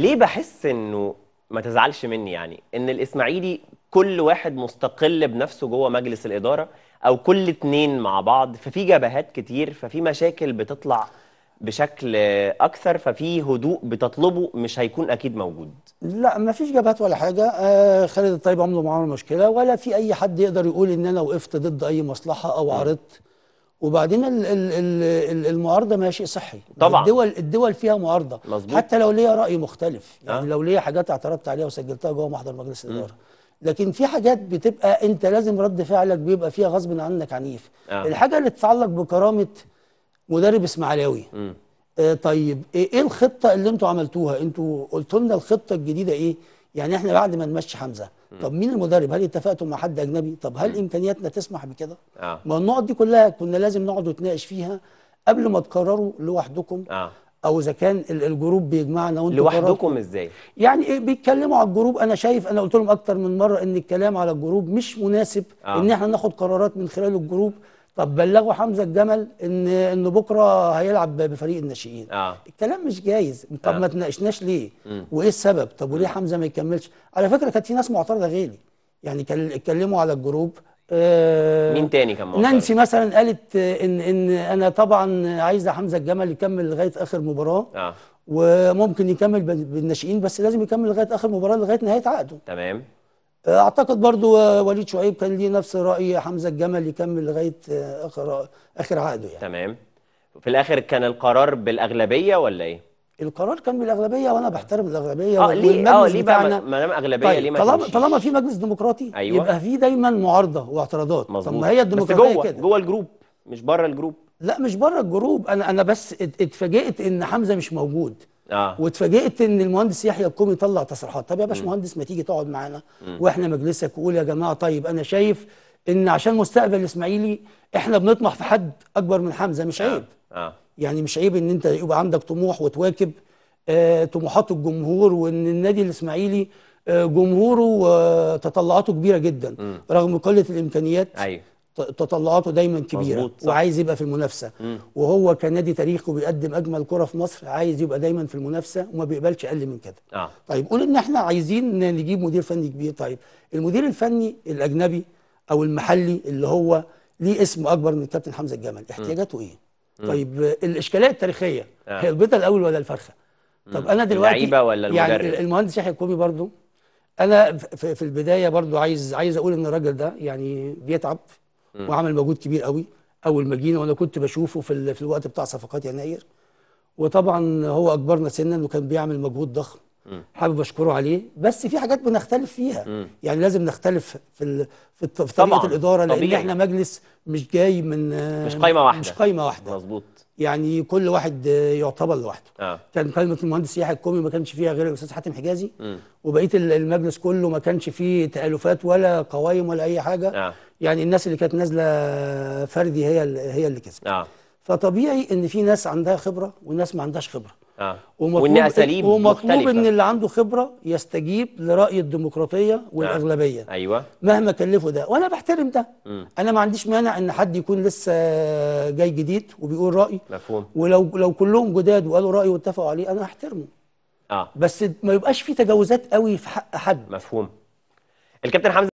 ليه بحس انه ما تزعلش مني يعني ان الاسماعيلي كل واحد مستقل بنفسه جوه مجلس الاداره او كل اتنين مع بعض ففي جبهات كتير ففي مشاكل بتطلع بشكل اكثر ففي هدوء بتطلبه مش هيكون اكيد موجود لا ما فيش جبهات ولا حاجه آه خالد الطيب عمله معاه مشكله ولا في اي حد يقدر يقول ان انا وقفت ضد اي مصلحه او عرضت وبعدين المعارضه ما شيء صحي طبعا الدول الدول فيها معارضه مزبوط. حتى لو ليا راي مختلف آه. يعني أه؟ لو ليا حاجات اعترضت عليها وسجلتها جوه محضر مجلس الاداره لكن في حاجات بتبقى انت لازم رد فعلك بيبقى فيها غصب عنك عنيف آه. الحاجه اللي تتعلق بكرامه مدرب اسماعيلاوي آه طيب إيه،, ايه الخطه اللي انتوا عملتوها انتوا قلتوا لنا الخطه الجديده ايه يعني احنا بعد ما نمشي حمزه طب مين المدرب هل اتفقتوا مع حد اجنبي طب هل امكانياتنا تسمح بكده آه. ما النقط دي كلها كنا لازم نقعد نتناقش فيها قبل ما تقرروا لوحدكم آه. او اذا كان الجروب بيجمعنا وانتم لوحدكم ازاي يعني إيه بيتكلموا على الجروب انا شايف انا قلت لهم اكتر من مره ان الكلام على الجروب مش مناسب آه. ان احنا ناخد قرارات من خلال الجروب طب بلغوا حمزه الجمل ان انه بكره هيلعب بفريق الناشئين آه. الكلام مش جايز طب آه. ما تناقشناش ليه مم. وايه السبب طب وليه حمزه ما يكملش على فكره كانت في ناس معترضه غيري يعني اتكلموا على الجروب آه مين تاني كان معترض نانسي مثلا قالت ان ان انا طبعا عايزه حمزه الجمل يكمل لغايه اخر مباراه آه. وممكن يكمل بالناشئين بس لازم يكمل لغايه اخر مباراه لغايه نهايه عقده تمام اعتقد برضو آه، وليد شعيب كان ليه نفس راي حمزه الجمل يكمل لغايه آه، اخر اخر عقده يعني تمام في الاخر كان القرار بالاغلبيه ولا ايه القرار كان بالاغلبيه وانا بحترم الاغلبيه اه ليه اه ليه بقى ما دام اغلبيه طيب ليه ما طالما طالما في مجلس ديمقراطي أيوة. يبقى في دايما معارضه واعتراضات مظبوط طب ما هي الديمقراطيه بس جوه كده. جوه الجروب مش بره الجروب لا مش بره الجروب انا انا بس اتفاجئت ان حمزه مش موجود آه. واتفاجئت ان المهندس يحيى الكومي طلع تصريحات طب يا باشمهندس ما تيجي تقعد معانا واحنا مجلسك وقول يا جماعه طيب انا شايف ان عشان مستقبل الاسماعيلي احنا بنطمح في حد اكبر من حمزه مش آه. عيب آه. آه. يعني مش عيب ان انت يبقى عندك طموح وتواكب آه طموحات الجمهور وان النادي الاسماعيلي آه جمهوره وتطلعاته كبيره جدا م. رغم قله الامكانيات أيوه. تطلعاته دايما كبيره صح. وعايز يبقى في المنافسه مم. وهو كنادي تاريخي وبيقدم اجمل كره في مصر عايز يبقى دايما في المنافسه وما بيقبلش اقل من كده آه. طيب قول ان احنا عايزين نجيب مدير فني كبير طيب المدير الفني الاجنبي او المحلي اللي هو ليه اسم اكبر من كابتن حمزه الجمل احتياجاته ايه مم. طيب الاشكاليه التاريخيه آه. هي البيضه الاول ولا الفرخه طب انا دلوقتي اللعيبه ولا يعني المدرب يعني المهندس يحيى الكوبي برضه انا في البدايه برضه عايز عايز اقول ان الراجل ده يعني بيتعب وعمل مجهود كبير قوي اول ما جينا وانا كنت بشوفه في في الوقت بتاع صفقات يناير وطبعا هو اكبرنا سنا وكان بيعمل مجهود ضخم حابب اشكره عليه بس في حاجات بنختلف فيها يعني لازم نختلف في ال... في, طريقه طبعاً. الاداره لان طبيعي. احنا مجلس مش جاي من مش آه، قايمه واحده مش قايمه واحده مظبوط يعني كل واحد آه، يعتبر لوحده آه. كان قائمه المهندس يحيى الكومي ما كانش فيها غير الاستاذ حاتم حجازي مم. وبقيه المجلس كله ما كانش فيه تالفات ولا قوايم ولا اي حاجه آه. يعني الناس اللي كانت نازله فردي هي هي اللي كسبت آه. فطبيعي ان في ناس عندها خبره وناس ما عندهاش خبره آه. وان اساليب ومطلوب مختلفة. ان اللي عنده خبره يستجيب لراي الديمقراطيه آه. والاغلبيه آه. ايوه مهما كلفه ده وانا بحترم ده م. انا ما عنديش مانع ان حد يكون لسه جاي جديد وبيقول راي مفهوم ولو لو كلهم جداد وقالوا راي واتفقوا عليه انا هحترمه اه بس ما يبقاش في تجاوزات قوي في حق حد مفهوم الكابتن حمزه